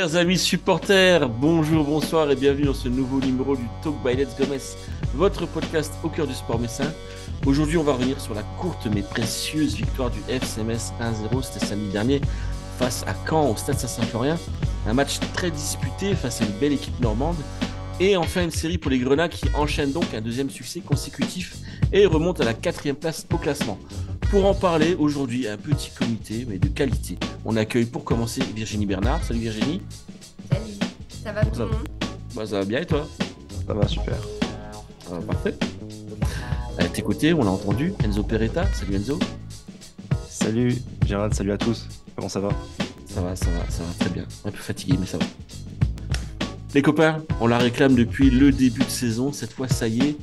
Chers amis supporters, bonjour, bonsoir et bienvenue dans ce nouveau numéro du Talk by Let's Gomez, votre podcast au cœur du sport messin. Aujourd'hui, on va revenir sur la courte mais précieuse victoire du FCMS 1-0, c'était samedi dernier, face à Caen au Stade Saint-Symphorien. Un match très disputé face à une belle équipe normande. Et enfin, une série pour les Grenats qui enchaîne donc un deuxième succès consécutif et remonte à la quatrième place au classement pour en parler aujourd'hui, un petit comité, mais de qualité. On accueille pour commencer Virginie Bernard. Salut Virginie. Salut, ça va tout bah, Ça va bien et toi Ça va super. Ça ah, va, parfait. À tes côtés, on l'a entendu, Enzo Peretta. Salut Enzo. Salut Gérald, salut à tous. Comment ça va Ça va, ça va, ça va très bien. Un peu fatigué, mais ça va. Les copains, on la réclame depuis le début de saison. Cette fois, ça y est,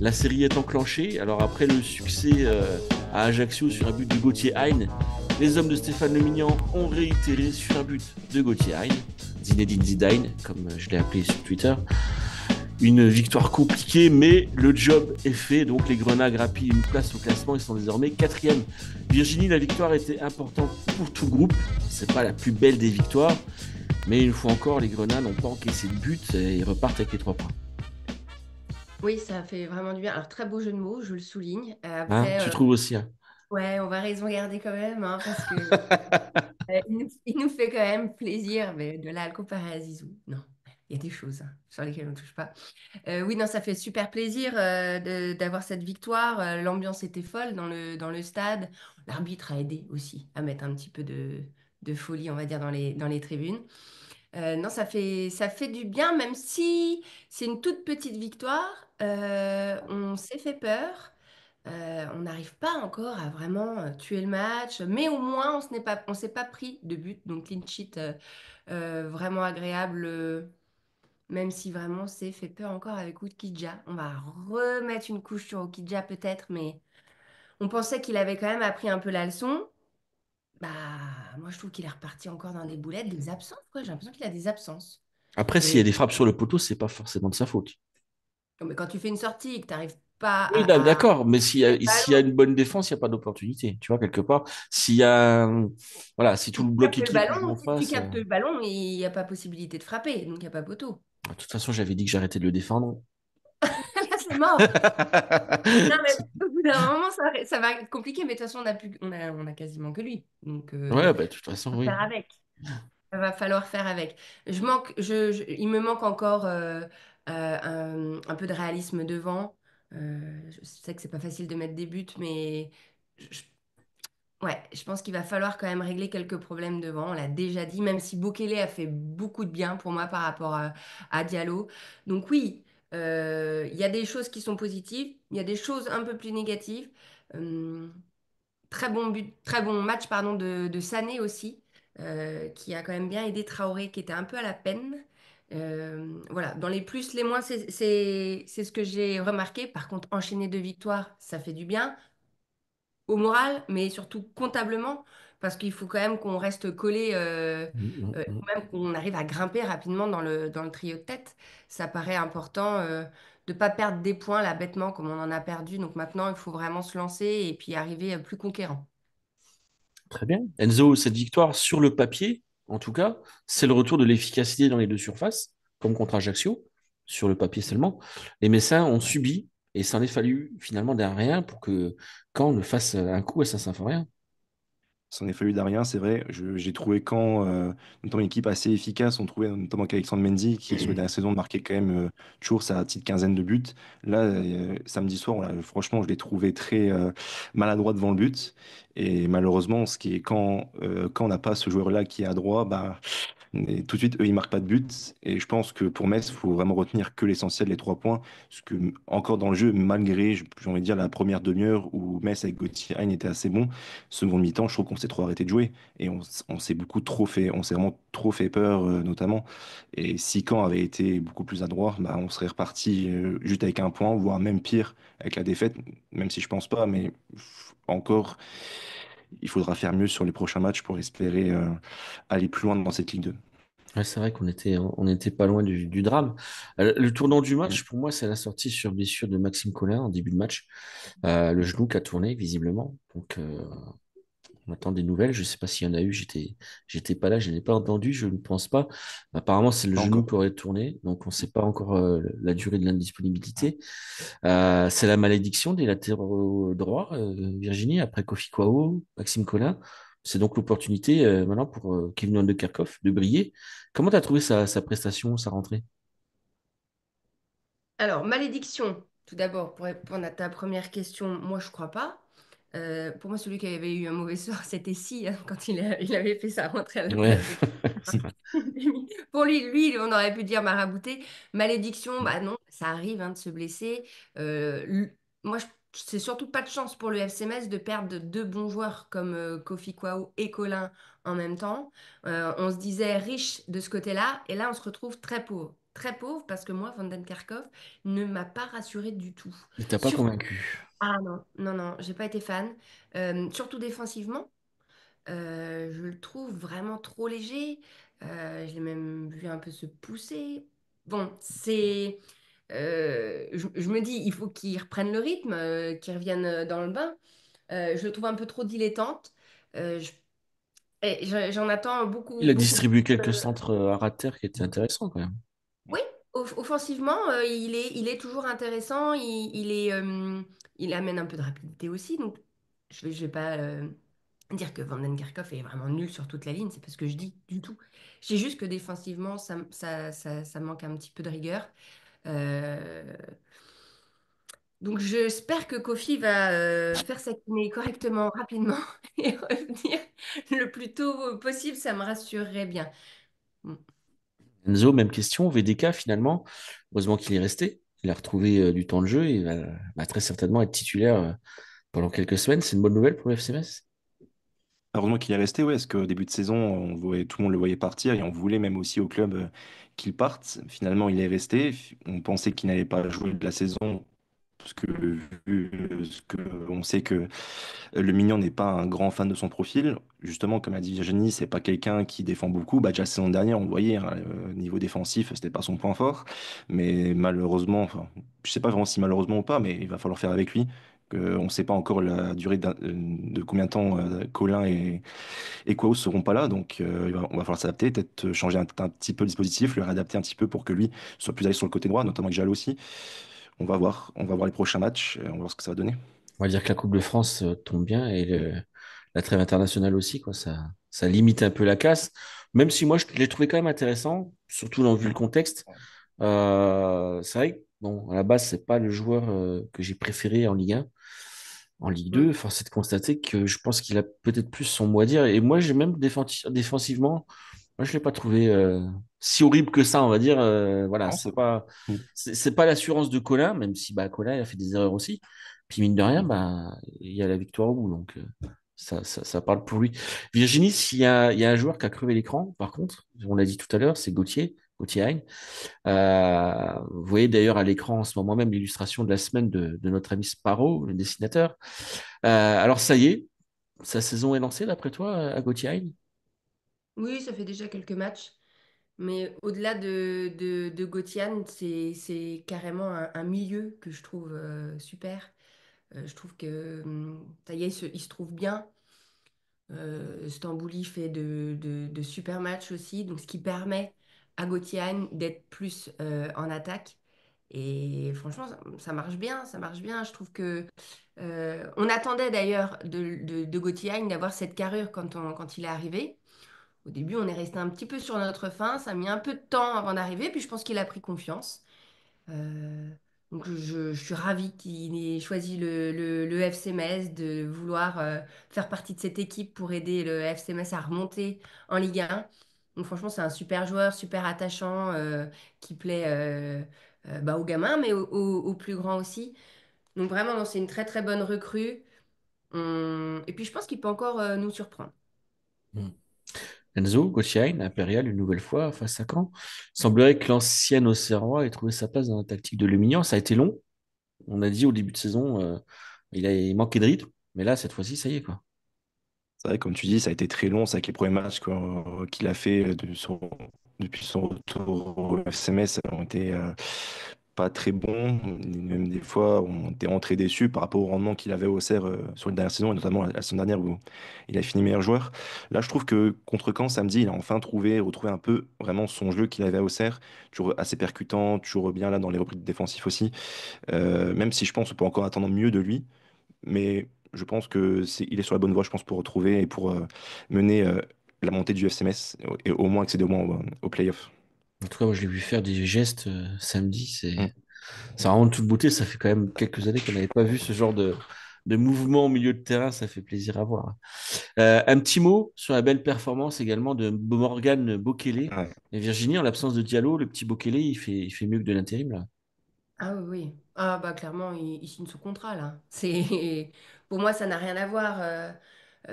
la série est enclenchée. Alors après le succès... Euh, à Ajaccio sur un but de Gauthier Hein. Les hommes de Stéphane Lemignan ont réitéré sur un but de Gauthier Hein, Zinedine Zidane, comme je l'ai appelé sur Twitter. Une victoire compliquée, mais le job est fait. Donc les Grenades grappillent une place au classement Ils sont désormais quatrième. Virginie, la victoire était importante pour tout groupe. C'est pas la plus belle des victoires, mais une fois encore, les Grenades n'ont pas encaissé de but et repartent avec les trois points. Oui, ça fait vraiment du bien. Alors, très beau jeu de mots, je le souligne. Euh, hein, après, tu euh, trouves aussi. Hein. Ouais, on va raison garder quand même, hein, parce que euh, il, nous, fait quand même plaisir, mais de là à comparer à Zizou, non. Il y a des choses sur lesquelles on ne touche pas. oui, non, ça fait super plaisir d'avoir cette victoire. L'ambiance était folle dans le, dans le stade. L'arbitre a aidé aussi à mettre un petit peu de, de folie, on va dire, dans les, dans les tribunes. non, ça fait, ça fait du bien, même si c'est une toute petite victoire. Euh, on s'est fait peur. Euh, on n'arrive pas encore à vraiment euh, tuer le match, mais au moins on s'est pas, s'est pas pris de but, donc clean vraiment agréable, même si vraiment s'est fait peur encore avec Oukidja. On va remettre une couche sur Oukidja peut-être, mais on pensait qu'il avait quand même appris un peu la leçon. Bah, moi je trouve qu'il est reparti encore dans des boulettes, des absences, J'ai l'impression qu'il a des absences. Après, s'il y a des frappes sur le poteau, c'est pas forcément de sa faute mais quand tu fais une sortie et que tu n'arrives pas. Bah, à... d'accord, mais s'il y, a une bonne défense, il n'y a pas d'opportunité. Tu vois, quelque part, s'il y a. Voilà, si tout le bloc euh le Ballon, si tu captes le ballon, il n'y a pas possibilité de frapper, donc il n'y a pas poteau. Bah, de toute façon, j'avais dit que j'arrêtais de le défendre. Là, c'est mort. non, mais au bout d'un moment, ça, va être compliqué, mais de toute façon, on n'a plus, on a, quasiment que lui. Donc, euh, ouais, bah, de toute façon, oui. Faire avec. Ça va falloir faire avec. Je manque, je, il me manque encore euh, euh, un, peu de réalisme devant. Euh, je sais que c'est pas facile de mettre des buts, mais je, ouais, je pense qu'il va falloir quand même régler quelques problèmes devant. On l'a déjà dit, même si Bokele a fait beaucoup de bien pour moi par rapport à, Diallo. Donc oui, euh, il y a des choses qui sont positives, il y a des choses un peu plus négatives. très, bon très bon match pardon, de, Sané aussi, qui a quand même bien aidé Traoré, qui était un peu à la peine. Euh, voilà, dans les plus, les moins, c'est ce que j'ai remarqué. Par contre, enchaîner deux victoires, ça fait du bien au moral, mais surtout comptablement, parce qu'il faut quand même qu'on reste collé, euh, mmh, mmh, euh, mmh. même qu'on arrive à grimper rapidement dans le, dans le trio de tête. Ça paraît important de pas perdre des points là bêtement comme on en a perdu. Donc maintenant, il faut vraiment se lancer et puis arriver plus conquérant. Très bien. Enzo, cette victoire sur le papier, en tout cas, c'est le retour de l'efficacité dans les deux surfaces, comme contre Ajaccio, sur le papier seulement. Les Messins ont subi, et ça en est fallu finalement derrière rien pour que quand on le fasse un coup à Saint-Symphorien s'en est fallu d'Arien, c'est vrai. J'ai trouvé quand, euh, notamment une équipe assez efficace, on trouvait notamment qu'Alexandre Mendy, qui sur la saison marquait quand même euh, toujours sa petite quinzaine de buts. Là, euh, samedi soir, franchement, je l'ai trouvé très euh, maladroit devant le but. Et malheureusement, ce qui est quand, quand on n'a pas ce joueur-là qui est à droit, bah, et tout de suite, eux, ils marquent pas de but. Et je pense que pour Metz, il faut vraiment retenir que l'essentiel, les trois points. Ce que, encore dans le jeu, malgré, j'ai envie de dire, la première demi-heure où Metz avec Gauthier Hein était assez bon, seconde mi-temps, je trouve qu'on s'est trop arrêté de jouer. Et on, s'est beaucoup trop fait, on s'est vraiment trop fait peur, euh, notamment. Et si Caen avait été beaucoup plus adroit, bah, on serait reparti euh, juste avec un point, voire même pire avec la défaite, même si je pense pas, mais encore il faudra faire mieux sur les prochains matchs pour espérer euh, aller plus loin dans cette Ligue 2. c'est vrai qu'on était, on était pas loin du, drame. Euh, le tournant du match, pour moi, c'est la sortie sur blessure de Maxime Collin en début de match. Euh, le genou qui a tourné, visiblement. Donc, on attend des nouvelles. Je ne sais pas s'il y en a eu. J'étais, j'étais pas là, je n'ai pas entendu. Je ne pense pas. Apparemment, c'est le genou qui aurait tourné, donc on ne sait pas encore euh, la durée de l'indisponibilité. Euh, c'est la malédiction des latéraux droits, euh, Virginie, après Kofi Kwao, Maxime Collin. C'est donc l'opportunité maintenant pour Kevin de Kerkhoff de briller. Comment tu as trouvé sa, prestation, sa rentrée Alors, malédiction, tout d'abord, pour répondre à ta première question, moi, je ne crois pas. Euh, pour moi, celui qui avait eu un mauvais sort, c'était Si, hein, quand il, avait fait sa rentrée Pour lui, lui, on aurait pu dire marabouté. Malédiction, bah non, ça arrive hein, de se blesser. Euh, moi, c'est surtout pas de chance pour le FCMS de perdre deux bons joueurs comme euh, Kofi Kwao et Colin en même temps. on se disait riche de ce côté-là, et là, on se retrouve très pauvre. Très pauvre parce que moi, Van ne m'a pas rassuré du tout. Il t'a pas convaincu. Ah non, non, non, j'ai pas été fan. Euh, surtout défensivement, euh, je le trouve vraiment trop léger. Euh, je l'ai même vu un peu se pousser. Bon, c'est. je, me dis, il faut qu'il reprenne le rythme, qu'il revienne dans le bain. je le trouve un peu trop dilettante. j'en attends beaucoup, Il a distribué quelques centres à qui étaient intéressants quand même. Oui, offensivement, il est, il est toujours intéressant. Il, il est, il amène un peu de rapidité aussi. Donc, je ne vais, pas euh, dire que Vandenkerkoff est vraiment nul sur toute la ligne, c'est pas ce que je dis du tout. J'ai juste que défensivement, ça, manque un petit peu de rigueur. Euh, donc j'espère que Kofi va euh, faire sa kiné correctement, rapidement et revenir le plus tôt possible, ça me rassurerait bien. Mm. Enzo, même question, VDK finalement, heureusement qu'il est resté, il a retrouvé euh, du temps de jeu et va, très certainement être titulaire euh, pendant quelques semaines. C'est une bonne nouvelle pour le FCMS. Heureusement qu'il est resté, Oui, parce qu'au début de saison, on tout le monde le voyait partir et on voulait même aussi au club euh, qu'il parte. Finalement, il est resté. On pensait qu'il n'allait pas jouer de la saison parce que vu ce que on sait que le Mignon n'est pas un grand fan de son profil, justement comme a dit Virginie, c'est pas quelqu'un qui défend beaucoup. Bah déjà la saison dernière, on le voyait hein, euh, niveau défensif, c'était pas son point fort, mais malheureusement, enfin, je sais pas vraiment si malheureusement ou pas, mais il va falloir faire avec lui. on ne sait pas encore la durée euh, de combien de temps euh, Colin et, et ne seront pas là. Donc, il on va falloir s'adapter, peut-être changer un, petit peu le dispositif, le réadapter un petit peu pour que lui soit plus allé sur le côté droit, notamment que Jal aussi on va voir. On va voir les prochains matchs. on va voir ce que ça va donner. On va dire que la Coupe de France euh, tombe bien et la trêve internationale aussi. Quoi. Ça, ça limite un peu la casse. Même si moi, je l'ai trouvé quand même intéressant, surtout dans vu le contexte. Euh, c'est vrai que, à la base, n'est pas le joueur euh, que j'ai préféré en Ligue 1. En Ligue 2, force est de constater que je pense qu'il a peut-être plus son mot à dire. Et moi, j'ai même défensivement, moi, je ne l'ai pas trouvé si horrible que ça, on va dire. Euh, voilà, c'est pas, c'est pas l'assurance de Colin, même si bah, Colin a fait des erreurs aussi. Puis mine de rien, mm. bah, il y a la victoire au bout, donc euh, ça, ça, parle pour lui. Virginie, s'il y, y a, un joueur qui a crevé l'écran, par contre, on l'a dit tout à l'heure, c'est Gauthier. Gauthier Hein. vous voyez d'ailleurs à l'écran en ce moment même l'illustration de la semaine de, notre ami Sparrow, le dessinateur. alors ça y est, sa saison est lancée d'après toi à Gauthier Hein Oui, ça fait déjà quelques matchs. Mais au-delà de, de, c'est carrément un, milieu que je trouve euh, super. Euh, je trouve que hum, est, il se trouve bien. Euh, Stambouli fait de, de, super matchs aussi, donc ce qui permet à Gauthier d'être plus en attaque. Et franchement, ça, marche bien, ça marche bien. Je trouve que on attendait d'ailleurs de, de, d'avoir cette carrure quand, quand il est arrivé. Au début, on est resté un petit peu sur notre fin Ça a mis un peu de temps avant d'arriver. Puis je pense qu'il a pris confiance. Euh, donc je, suis ravie qu'il ait choisi le, le, FC de vouloir euh, faire partie de cette équipe pour aider le FC à remonter en Ligue 1. Donc franchement, c'est un super joueur, super attachant, euh, qui plaît bah, aux gamins, mais aux, plus grands aussi. Donc vraiment, c'est une très très bonne recrue. et puis je pense qu'il peut encore nous surprendre. Hmm. Enzo, Gauthier, Impérial une nouvelle fois face à Caen. semblerait que l'ancien Auxerrois ait trouvé sa place dans la tactique de Lumignan. Ça a été long. On a dit au début de saison, euh, il a manqué de rythme, mais là, cette fois-ci, ça y est. quoi. C'est vrai, comme tu dis, ça a été très long. C'est les premiers matchs qu'il a fait euh, depuis son retour au FCMS ont été euh, pas très bon. Même des fois, on était rentré déçu par rapport au rendement qu'il avait au Auxerre euh, sur une dernière saison, et notamment la, saison dernière où il a fini meilleur joueur. Là, je trouve que contre Caen, samedi, il a enfin trouvé, retrouvé un peu vraiment son jeu qu'il avait au Auxerre, toujours assez percutant, toujours bien là dans les reprises défensives aussi. Euh, même si je pense qu'on peut encore attendre mieux de lui, mais je pense que est, est sur la bonne voie, je pense, pour retrouver et pour euh, mener la montée du FCMS, et au moins accéder au moins au, au en tout cas, moi, je l'ai vu faire des gestes euh, samedi. C'est mm. vraiment de toute beauté. Ça fait quand même quelques années qu'on n'avait pas vu ce genre de, mouvement au milieu de terrain. Ça fait plaisir à voir. Hein. Euh, un petit mot sur la belle performance également de Morgane Bokele. Et Virginie, en l'absence de Diallo, le petit Bokele, il fait, fait mieux que de l'intérim. Là. Ah oui, ah bah clairement, il, signe son contrat là. pour moi, ça n'a rien à voir. Euh.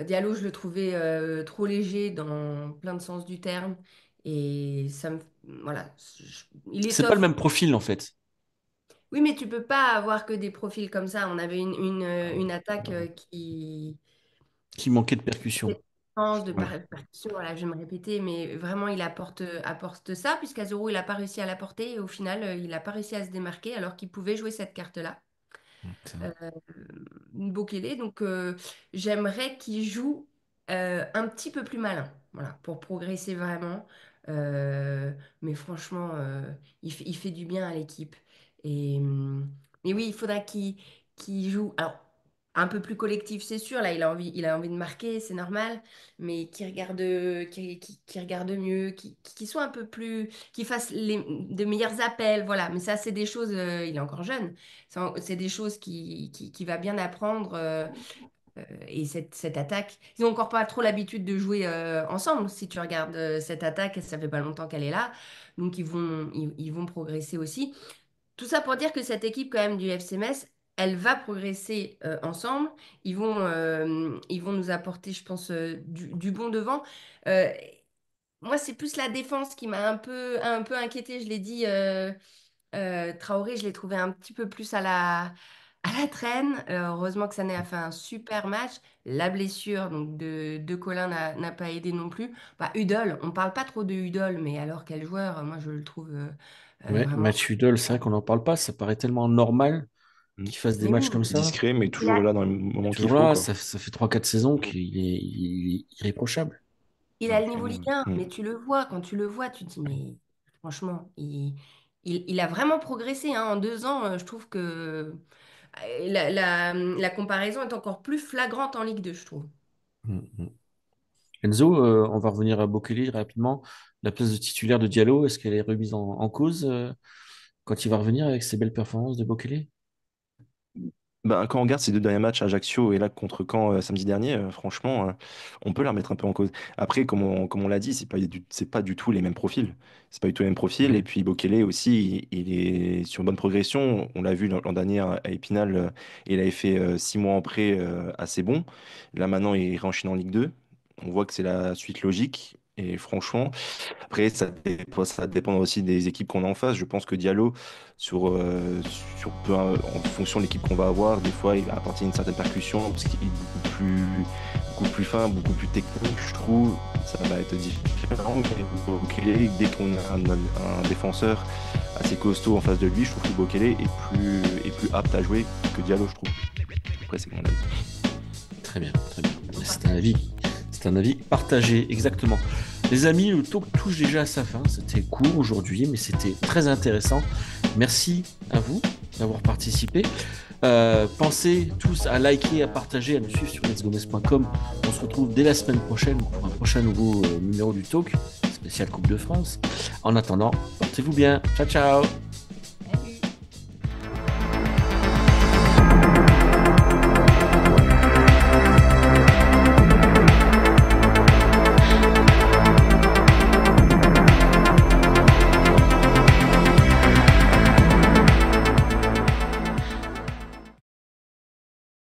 Diallo, je le trouvais trop léger dans plein de sens du terme. Et ça me. Voilà. il pas le même profil, en fait. Oui, mais tu peux pas avoir que des profils comme ça. On avait une, ah attaque euh, qui. Qui manquait de percussion. De voilà, je vais me répéter, mais vraiment, il apporte, apporte ça, puisqu'Azuro, il n'a pas réussi à l'apporter, et au final, euh, il n'a pas réussi à se démarquer, alors qu'il pouvait jouer cette carte-là. Une euh, Bokele, donc j'aimerais qu'il joue un petit peu plus malin, voilà, pour progresser vraiment. Euh, mais franchement, euh, il, fait du bien à l'équipe. Et, hum, mais oui, il faudra qu'il qui joue. Alors, un peu plus collectif, c'est sûr. Là, il a envie, il a envie de marquer, c'est normal. Mais qu'il regarde, euh, qui regarde mieux, qu'il soit un peu plus. qui fasse les, de meilleurs appels. Voilà. Mais ça, c'est des choses. il est encore jeune. C'est des choses qui, qui, qui va bien apprendre. Euh, et cette, cette, attaque, ils n'ont encore pas trop l'habitude de jouer euh, ensemble. Si tu regardes euh, cette attaque, ça fait pas longtemps qu'elle est là, donc ils vont, ils, vont progresser aussi. Tout ça pour dire que cette équipe quand même du FCMS, elle va progresser ensemble. Ils vont, ils vont nous apporter, je pense, du, du, bon devant. moi, c'est plus la défense qui m'a un peu, un peu inquiétée. Je l'ai dit, Traoré, je l'ai trouvé un petit peu plus à la à la traîne. Euh, heureusement que Sané a fait un super match. La blessure donc, de, Colin n'a pas aidé non plus. Bah, Udol, on ne parle pas trop de Udol, mais alors quel joueur, moi je le trouve. Euh, euh, ouais, match Udol, c'est vrai qu'on n'en parle pas, ça paraît tellement normal mm. qu'il fasse des matchs comme ça. Discret, mais toujours là dans le moment qu'il faut. ça, fait 3-4 saisons mm. qu'il est, irréprochable. Il a le niveau Ligue 1, mm. mais tu le vois, quand tu le vois, tu te dis, mais franchement, il, il, a vraiment progressé. Hein. En deux ans, je trouve que la, comparaison est encore plus flagrante en Ligue 2, je trouve. Mm, mm. Enzo, euh, on va revenir à Bocelli rapidement. La place de titulaire de Diallo, est-ce qu'elle est remise en, cause euh, quand il va revenir avec ses belles performances de Bocelli? Bah, quand on regarde ces deux derniers matchs, Ajaccio et là contre Caen euh, samedi dernier, euh, franchement, euh, on peut la remettre un peu en cause. Après, comme on, l'a dit, c'est pas pas du tout les mêmes profils. C'est pas du tout les mêmes profils. Et puis Bokele aussi, il, est sur une bonne progression. On l'a vu l'an dernier à Épinal, il avait fait six mois en prêt assez bon. Là maintenant, il réenchaîne en Ligue 2. On voit que c'est la suite logique. Et franchement, après, ça dépend, ça aussi des équipes qu'on a en face. Je pense que Diallo, sur, euh, sur en fonction de l'équipe qu'on va avoir, des fois, il va apporter une certaine percussion, parce qu'il est beaucoup plus, fin, beaucoup plus technique, je trouve. Ça va être différent. dès qu'on a un, défenseur assez costaud en face de lui, je trouve que Bokele est plus, est plus apte à jouer que Diallo, je trouve. Après, c'est mon avis. Très bien, très bien. C'est un avis. C'est un avis partagé, exactement. Les amis, le talk touche déjà à sa fin. C'était court aujourd'hui, mais c'était très intéressant. Merci à vous d'avoir participé. Euh, pensez tous à liker, à partager, à nous suivre sur letsgomez.com. On se retrouve dès la semaine prochaine pour un prochain nouveau euh, numéro du talk spécial Coupe de France. En attendant, portez-vous bien. Ciao, ciao